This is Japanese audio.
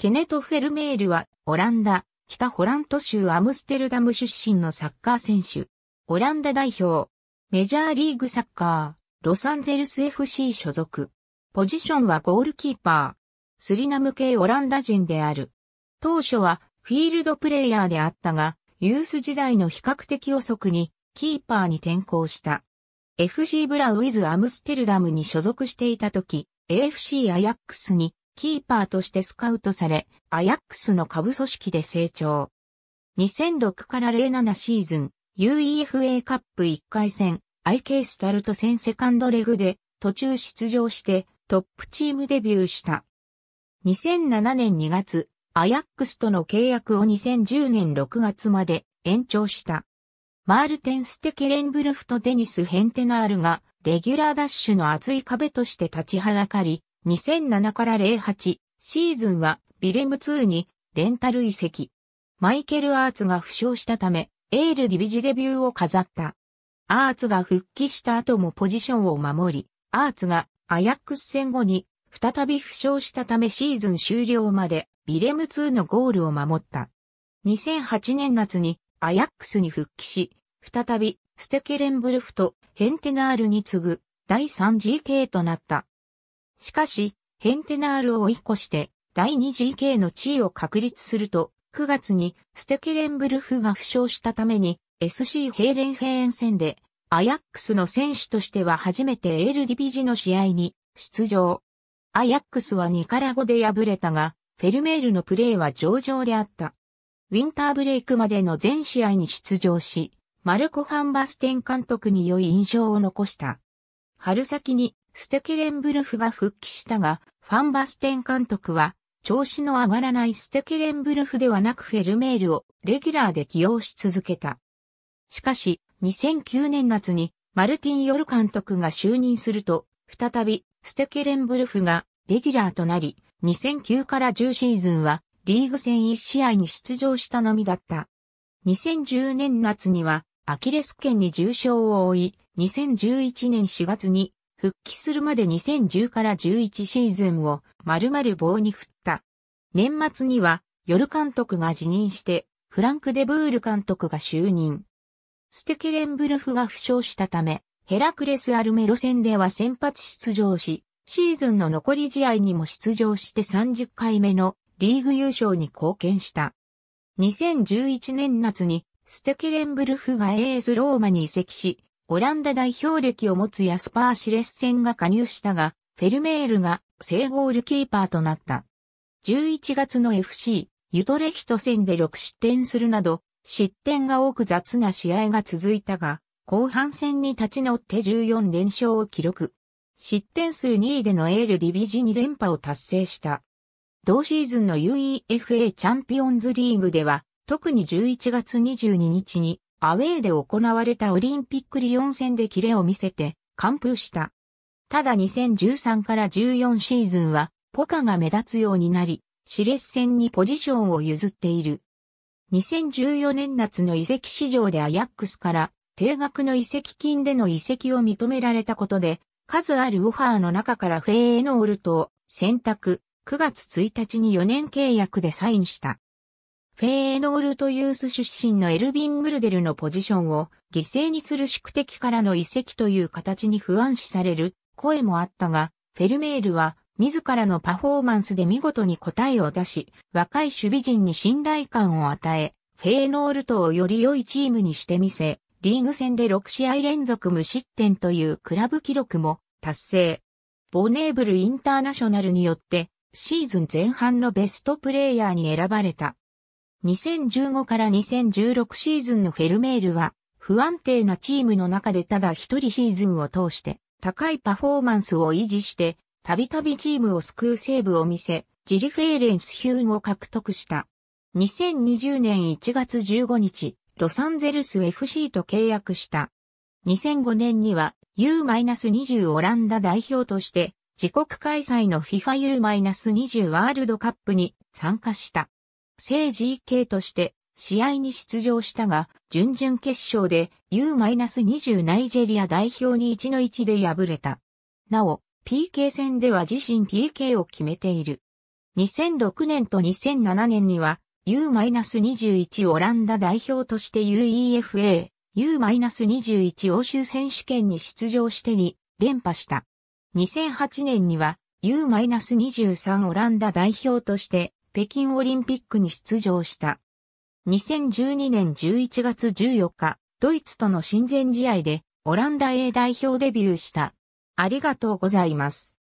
ケネト・フェルメールは、オランダ、北ホラント州アムステルダム出身のサッカー選手。オランダ代表、メジャーリーグサッカー、ロサンゼルス FC 所属。ポジションはゴールキーパー。スリナム系オランダ人である。当初はフィールドプレイヤーであったが、ユース時代の比較的遅くにキーパーに転向した。FC ブラウィズ・アムステルダムに所属していた時、AFC アヤックスにキーパーとしてスカウトされ、アヤックスの下部組織で成長。2006から07シーズン、UEFA カップ1回戦、IK スタルト戦セカンドレグで途中出場してトップチームデビューした。2007年2月、アヤックスとの契約を2010年6月まで延長した。マールテン・ステケレンブルフとデニス・ヘンテナールがレギュラーダッシュの厚い壁として立ちはだかり、2007から08シーズンはビレム2にレンタル移籍。マイケル・アーツが負傷したため、エール・ディビジデビューを飾った。アーツが復帰した後もポジションを守り、アーツがアヤックス戦後に再び負傷したためシーズン終了までビレム2のゴールを守った。2008年夏にアヤックスに復帰し、再びステケレンブルフとヘンテナールに次ぐ第 3GK となった。しかし、ヘンテナールを追い越して第 2GK の地位を確立すると、9月にステケレンブルフが負傷したために SC ヘイレンヘイーン戦でアヤックスの選手としては初めてエールディビジの試合に出場。アヤックスはニカラゴで敗れたが、フェルメールのプレーは上々であった。ウィンターブレイクまでの全試合に出場し、マルコ・ファンバステン監督に良い印象を残した。春先にステケレンブルフが復帰したが、ファンバステン監督は、調子の上がらないステケレンブルフではなくフェルメールをレギュラーで起用し続けた。しかし、2009年夏にマルティン・ヨル監督が就任すると、再びステケレンブルフがレギュラーとなり、2009から10シーズンはリーグ戦1試合に出場したのみだった。2010年夏にはアキレス腱に重傷を負い、2011年4月に復帰するまで2010から11シーズンを丸々棒に振った。年末には、ヨル監督が辞任して、フランク・デブール監督が就任。ステケレンブルフが負傷したため、ヘラクレス・アルメロ戦では先発出場し、シーズンの残り試合にも出場して30回目のリーグ優勝に貢献した。2011年夏にステケレンブルフがエースローマに移籍し、オランダ代表歴を持つヤスパー・シレッセンが加入したが、フェルメールが正ゴールキーパーとなった。11月の FC、ユトレヒト戦で6失点するなど、失点が多く雑な試合が続いたが、後半戦に立ち直って14連勝を記録。失点数2位でのエールディビジ2連覇を達成した。同シーズンの UEFA チャンピオンズリーグでは、特に11月22日にアウェーで行われたオリンピックリオン戦でキレを見せて完封した。ただ2013から14シーズンはポカが目立つようになり、シレス戦にポジションを譲っている。2014年夏の遺跡市場でアヤックスから定額の遺跡金での遺跡を認められたことで、数あるオファーの中からフェーエノールトを選択、9月1日に4年契約でサインした。フェーノールトユース出身のエルビン・ムルデルのポジションを犠牲にする宿敵からの移籍という形に不安視される声もあったが、フェルメールは自らのパフォーマンスで見事に答えを出し、若い守備陣に信頼感を与え、フェーノールトをより良いチームにしてみせ、リーグ戦で6試合連続無失点というクラブ記録も達成。ボネーブルインターナショナルによってシーズン前半のベストプレイヤーに選ばれた。2015から2016シーズンのフェルメールは、不安定なチームの中でただ一人シーズンを通して、高いパフォーマンスを維持して、たびたびチームを救うセーブを見せ、ジリフェーレンスヒューンを獲得した。2020年1月15日、ロサンゼルス FC と契約した。2005年には U-20 オランダ代表として自国開催の FIFA U-20 ワールドカップに参加した。正 GK として試合に出場したが、準々決勝で U-20 ナイジェリア代表に1の1で敗れた。なお、PK 戦では自身 PK を決めている。2006年と2007年には U-21 オランダ代表として UEFA、U-21 欧州選手権に出場してに連覇した。2008年には U-23 オランダ代表として北京オリンピックに出場した。2012年11月14日、ドイツとの親善試合でオランダ A 代表デビューした。ありがとうございます。